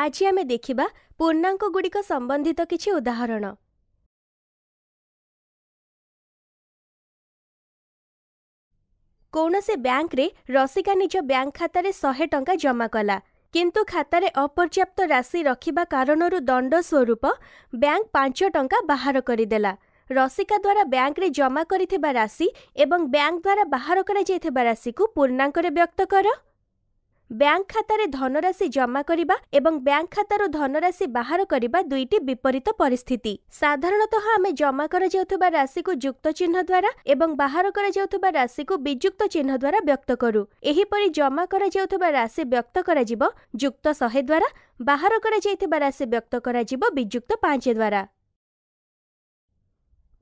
ଆଜି ଆମେ ଦେଖିବା ପୂର୍ଣ୍ଣାଙ୍କଗୁଡ଼ିକ ସମ୍ବନ୍ଧିତ କିଛି ଉଦାହରଣ କୌଣସି ବ୍ୟାଙ୍କରେ ରସିକା ନିଜ ବ୍ୟାଙ୍କ ଖାତାରେ ଶହେ ଟଙ୍କା ଜମା କଲା କିନ୍ତୁ ଖାତାରେ ଅପର୍ଯ୍ୟାପ୍ତ ରାଶି ରଖିବା କାରଣରୁ ଦଣ୍ଡ ସ୍ୱରୂପ ବ୍ୟାଙ୍କ ପାଞ୍ଚ ଟଙ୍କା ବାହାର କରିଦେଲା ରସିକା ଦ୍ୱାରା ବ୍ୟାଙ୍କରେ ଜମା କରିଥିବା ରାଶି ଏବଂ ବ୍ୟାଙ୍କ ଦ୍ୱାରା ବାହାର କରାଯାଇଥିବା ରାଶିକୁ ପୂର୍ଣ୍ଣାଙ୍କରେ ବ୍ୟକ୍ତ କର ବ୍ୟାଙ୍କ ଖାତାରେ ଧନରାଶି ଜମା କରିବା ଏବଂ ବ୍ୟାଙ୍କ ଖାତାରୁ ଧନରାଶି ବାହାର କରିବା ଦୁଇଟି ବିପରୀତ ପରିସ୍ଥିତି ସାଧାରଣତଃ ଆମେ ଜମା କରାଯାଉଥିବା ରାଶିକୁ ଯୁକ୍ତ ଚିହ୍ନ ଦ୍ୱାରା ଏବଂ ବାହାର କରାଯାଉଥିବା ରାଶିକୁ ବିଯୁକ୍ତ ଚିହ୍ନ ଦ୍ୱାରା ବ୍ୟକ୍ତ କରୁ ଏହିପରି ଜମା କରାଯାଉଥିବା ରାଶି ବ୍ୟକ୍ତ କରାଯିବ ଯୁକ୍ତ ଶହେ ଦ୍ୱାରା ବାହାର କରାଯାଇଥିବା ରାଶି ବ୍ୟକ୍ତ କରାଯିବ ବିଯୁକ୍ତ ପାଞ୍ଚ ଦ୍ୱାରା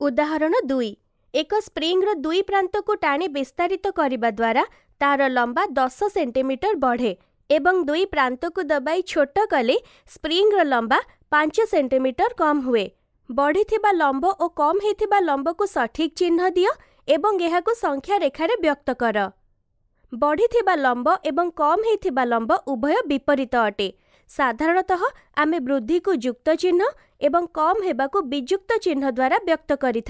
ଉଦାହରଣ ଦୁଇ ଏକ ସ୍ପ୍ରିଙ୍ଗର ଦୁଇ ପ୍ରାନ୍ତକୁ ଟାଣି ବିସ୍ତାରିତ କରିବା ଦ୍ୱାରା तार लम्बा दस सेन्टिमिटर बढे एवं दुई प्रान्तको दबाई छोट कले स्प्रिङ र लम्बा पाँच सेन्टिमिटर कम हुँ कम लम्ब कम्बा लम्बको सठिक चिह्न रेखा रे व्यक्त कर बढिति लम्ब एवं कम हुम्ब उभय विपरीत अटे साधारणत आमे वृद्धिको जुक्त चिह्न विजुक्त वियुक्त द्वारा व्यक्त गरि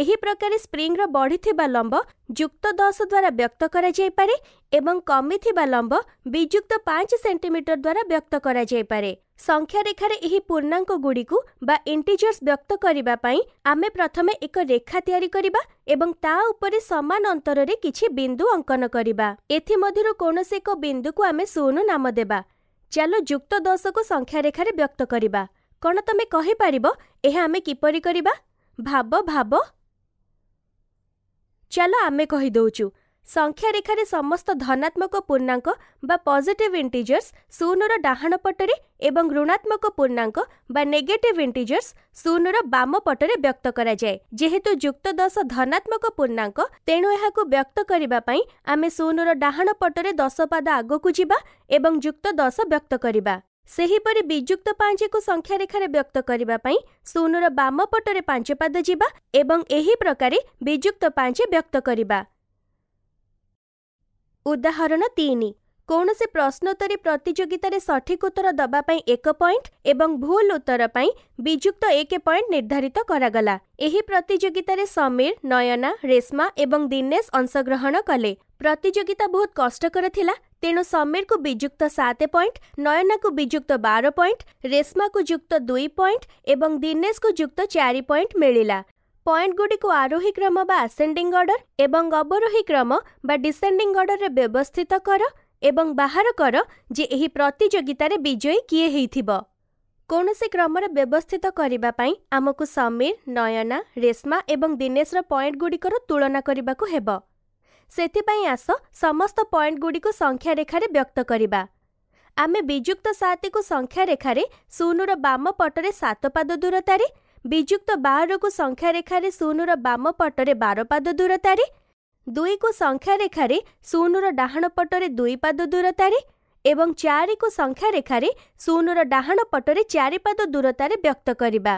ଏହି ପ୍ରକାରେ ସ୍ପ୍ରିଙ୍ଗର ବଢ଼ିଥିବା ଲମ୍ବ ଯୁକ୍ତ ଦଶ ଦ୍ୱାରା ବ୍ୟକ୍ତ କରାଯାଇପାରେ ଏବଂ କମିଥିବା ଲମ୍ବ ବିଯୁକ୍ତ ପାଞ୍ଚ ସେଣ୍ଟିମିଟର ଦ୍ୱାରା ବ୍ୟକ୍ତ କରାଯାଇପାରେ ସଂଖ୍ୟାରେଖାରେ ଏହି ପୂର୍ଣ୍ଣାଙ୍କଗୁଡ଼ିକୁ ବା ଇଣ୍ଟିଜର୍ସ ବ୍ୟକ୍ତ କରିବା ପାଇଁ ଆମେ ପ୍ରଥମେ ଏକ ରେଖା ତିଆରି କରିବା ଏବଂ ତା ଉପରେ ସମାନ ଅନ୍ତରରେ କିଛି ବିନ୍ଦୁ ଅଙ୍କନ କରିବା ଏଥିମଧ୍ୟରୁ କୌଣସି ଏକ ବିନ୍ଦୁକୁ ଆମେ ଶୂନ ନାମ ଦେବା ଚାଲ ଯୁକ୍ତ ଦଶକୁ ସଂଖ୍ୟାରେଖାରେ ବ୍ୟକ୍ତ କରିବା କ'ଣ ତମେ କହିପାରିବ ଏହା ଆମେ କିପରି କରିବା ଭାବ ଭାବ ଚାଲ ଆମେ କହିଦଉଚୁ ସଂଖ୍ୟାରେଖାରେ ସମସ୍ତ ଧନାତ୍ମକ ପୂର୍ଣ୍ଣାଙ୍କ ବା ପଜିଟିଭ୍ ଇଣ୍ଟିଜର୍ସ ଶୂନର ଡାହାଣ ପଟରେ ଏବଂ ଋଣାତ୍ମକ ପୂର୍ଣ୍ଣାଙ୍କ ବା ନେଗେଟିଭ୍ ଇଣ୍ଟିଜର୍ସ ଶୂନର ବାମ ପଟରେ ବ୍ୟକ୍ତ କରାଯାଏ ଯେହେତୁ ଯୁକ୍ତ ଦଶ ଧନାତ୍ମକ ପୂର୍ଣ୍ଣାଙ୍କ ତେଣୁ ଏହାକୁ ବ୍ୟକ୍ତ କରିବା ପାଇଁ ଆମେ ଶୂନର ଡାହାଣ ପଟରେ ଦଶ ପାଦ ଆଗକୁ ଯିବା ଏବଂ ଯୁକ୍ତ ଦଶ ବ୍ୟକ୍ତ କରିବା ସେହିପରି ବିଯୁକ୍ତ ପାଞ୍ଚକୁ ସଂଖ୍ୟାରେଖାରେ ବ୍ୟକ୍ତ କରିବା ପାଇଁ ଶୂନର ବାମ ପଟରେ ପାଞ୍ଚ ପାଦ ଯିବା ଏବଂ ଏହି ପ୍ରକାରେ ବିଯୁକ୍ତ ପାଞ୍ଚ ବ୍ୟକ୍ତ କରିବା ଉଦାହରଣ ତିନି କୌଣସି ପ୍ରଶ୍ନୋତ୍ତରୀ ପ୍ରତିଯୋଗିତାରେ ସଠିକ୍ ଉତ୍ତର ଦେବା ପାଇଁ ଏକ ପଏଣ୍ଟ ଏବଂ ଭୁଲ ଉତ୍ତର ପାଇଁ ବିଯୁକ୍ତ ଏକ ପଏଣ୍ଟ ନିର୍ଦ୍ଧାରିତ କରାଗଲା ଏହି ପ୍ରତିଯୋଗିତାରେ ସମୀର ନୟନା ରେଶ୍ମା ଏବଂ ଦିନେଶ ଅଂଶଗ୍ରହଣ କଲେ ପ୍ରତିଯୋଗିତା ବହୁତ କଷ୍ଟକର ଥିଲା ତେଣୁ ସମୀରକୁ ବିଯୁକ୍ତ ସାତ ପଏଣ୍ଟ ନୟନାକୁ ବିଯୁକ୍ତ ବାର ପଏଣ୍ଟ ରେଶ୍ମାକୁ ଯୁକ୍ତ ଦୁଇ ପଏଣ୍ଟ ଏବଂ ଦିନେଶକୁ ଯୁକ୍ତ ଚାରି ପଏଣ୍ଟ ମିଳିଲା ପଏଣ୍ଟଗୁଡ଼ିକୁ ଆରୋହୀ କ୍ରମ ବା ଆସେଣ୍ଡିଂ ଅର୍ଡର ଏବଂ ଅବରୋହୀ କ୍ରମ ବା ଡିସେଣ୍ଡିଂ ଅର୍ଡରରେ ବ୍ୟବସ୍ଥିତ କର ଏବଂ ବାହାର କର ଯେ ଏହି ପ୍ରତିଯୋଗିତାରେ ବିଜୟୀ କିଏ ହେଇଥିବ କୌଣସି କ୍ରମରେ ବ୍ୟବସ୍ଥିତ କରିବା ପାଇଁ ଆମକୁ ସମୀର ନୟନା ରେଶ୍ମା ଏବଂ ଦିନେଶର ପଏଣ୍ଟଗୁଡ଼ିକର ତୁଳନା କରିବାକୁ ହେବ ସେଥିପାଇଁ ଆସ ସମସ୍ତ ପଏଣ୍ଟଗୁଡ଼ିକୁ ସଂଖ୍ୟାରେଖାରେ ବ୍ୟକ୍ତ କରିବା ଆମେ ବିଯୁକ୍ତ ସାତିକୁ ସଂଖ୍ୟାରେଖାରେ ଶୂନର ବାମ ପଟରେ ସାତ ପାଦ ଦୂରତାରେ ବିଯୁକ୍ତ ବାରକୁ ସଂଖ୍ୟାରେଖାରେ ଶୂନର ବାମ ପଟରେ ବାର ପାଦ ଦୂରତାରେ ଦୁଇକୁ ସଂଖ୍ୟାରେଖାରେ ଶୂନର ଡାହାଣ ପଟରେ ଦୁଇ ପାଦ ଦୂରତାରେ ଏବଂ ଚାରିକୁ ସଂଖ୍ୟାରେଖାରେ ଶୂନର ଡାହାଣ ପଟରେ ଚାରି ପାଦ ଦୂରତାରେ ବ୍ୟକ୍ତ କରିବା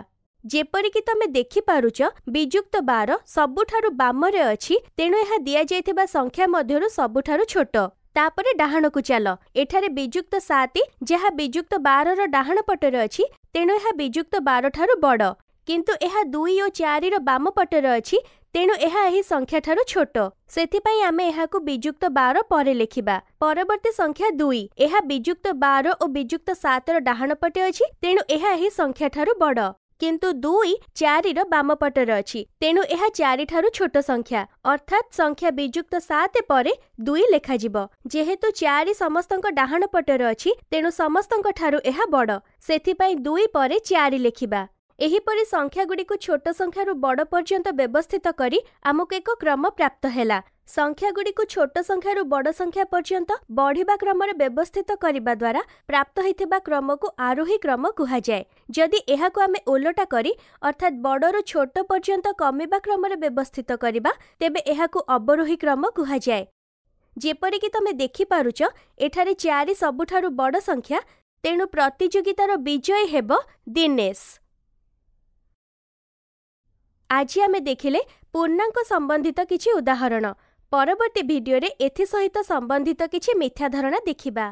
ଯେପରିକି ତମେ ଦେଖିପାରୁଛ ବିଯୁକ୍ତ ବାର ସବୁଠାରୁ ବାମରେ ଅଛି ତେଣୁ ଏହା ଦିଆଯାଇଥିବା ସଂଖ୍ୟା ମଧ୍ୟରୁ ସବୁଠାରୁ ଛୋଟ ତାପରେ ଡାହାଣକୁ ଚାଲ ଏଠାରେ ବିଯୁକ୍ତ ସାତ ଯାହା ବିଯୁକ୍ତ ବାରର ଡାହାଣ ପଟରେ ଅଛି ତେଣୁ ଏହା ବିଯୁକ୍ତ ବାରଠାରୁ ବଡ଼ କିନ୍ତୁ ଏହା ଦୁଇ ଓ ଚାରିର ବାମ ପଟରେ ଅଛି ତେଣୁ ଏହା ଏହି ସଂଖ୍ୟାଠାରୁ ଛୋଟ ସେଥିପାଇଁ ଆମେ ଏହାକୁ ବିଯୁକ୍ତ ବାର ପରେ ଲେଖିବା ପରବର୍ତ୍ତୀ ସଂଖ୍ୟା ଦୁଇ ଏହା ବିଯୁକ୍ତ ବାର ଓ ବିଯୁକ୍ତ ସାତର ଡାହାଣ ପଟେ ଅଛି ତେଣୁ ଏହା ଏହି ସଂଖ୍ୟାଠାରୁ ବଡ଼ କିନ୍ତୁ ଦୁଇ ଚାରିର ବାମ ପଟରେ ଅଛି ତେଣୁ ଏହା ଚାରିଠାରୁ ଛୋଟ ସଂଖ୍ୟା ଅର୍ଥାତ୍ ସଂଖ୍ୟା ବିଯୁକ୍ତ ସାତ ପରେ ଦୁଇ ଲେଖାଯିବ ଯେହେତୁ ଚାରି ସମସ୍ତଙ୍କ ଡାହାଣ ପଟରେ ଅଛି ତେଣୁ ସମସ୍ତଙ୍କଠାରୁ ଏହା ବଡ଼ ସେଥିପାଇଁ ଦୁଇ ପରେ ଚାରି ଲେଖିବା ଏହିପରି ସଂଖ୍ୟାଗୁଡ଼ିକୁ ଛୋଟ ସଂଖ୍ୟାରୁ ବଡ଼ ପର୍ଯ୍ୟନ୍ତ ବ୍ୟବସ୍ଥିତ କରି ଆମକୁ ଏକ କ୍ରମ ପ୍ରାପ୍ତ ହେଲା ସଂଖ୍ୟାଗୁଡ଼ିକୁ ଛୋଟ ସଂଖ୍ୟାରୁ ବଡ଼ ସଂଖ୍ୟା ପର୍ଯ୍ୟନ୍ତ ବଢ଼ିବା କ୍ରମରେ ବ୍ୟବସ୍ଥିତ କରିବା ଦ୍ୱାରା ପ୍ରାପ୍ତ ହୋଇଥିବା କ୍ରମକୁ ଆରୋହୀ କ୍ରମ କୁହାଯାଏ ଯଦି ଏହାକୁ ଆମେ ଓଲଟା କରି ଅର୍ଥାତ୍ ବଡ଼ରୁ ଛୋଟ ପର୍ଯ୍ୟନ୍ତ କମିବା କ୍ରମରେ ବ୍ୟବସ୍ଥିତ କରିବା ତେବେ ଏହାକୁ ଅବରୋହୀ କ୍ରମ କୁହାଯାଏ ଯେପରିକି ତୁମେ ଦେଖିପାରୁଛ ଏଠାରେ ଚାରି ସବୁଠାରୁ ବଡ଼ ସଂଖ୍ୟା ତେଣୁ ପ୍ରତିଯୋଗିତାର ବିଜୟୀ ହେବ ଦିନେଶ ଆଜି ଆମେ ଦେଖିଲେ ପୂର୍ଣ୍ଣାଙ୍କ ସମ୍ବନ୍ଧିତ କିଛି ଉଦାହରଣ ପରବର୍ତ୍ତୀ ଭିଡିଓରେ ଏଥିସହିତ ସମ୍ବନ୍ଧିତ କିଛି ମିଥ୍ୟା ଧାରଣା ଦେଖିବା